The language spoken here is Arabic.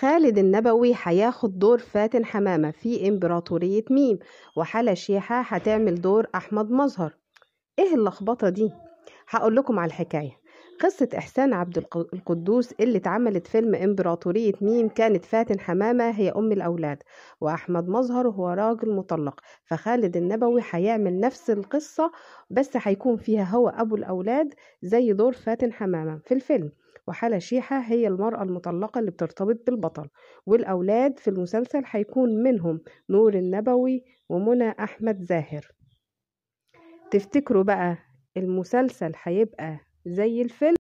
خالد النبوي هياخد دور فاتن حمامة في إمبراطورية ميم وحلا شيحة هتعمل دور أحمد مظهر إيه اللخبطة دي؟ هقول لكم على الحكاية قصة إحسان عبد القدوس اللي اتعملت فيلم إمبراطورية ميم كانت فاتن حمامة هي أم الأولاد وأحمد مظهر هو راجل مطلق فخالد النبوي هيعمل نفس القصة بس هيكون فيها هو أبو الأولاد زي دور فاتن حمامة في الفيلم وحالة شيحة هي المرأة المطلقة اللي بترتبط بالبطل والأولاد في المسلسل هيكون منهم نور النبوي ومنى أحمد زاهر تفتكروا بقى المسلسل هيبقى زي الفيلم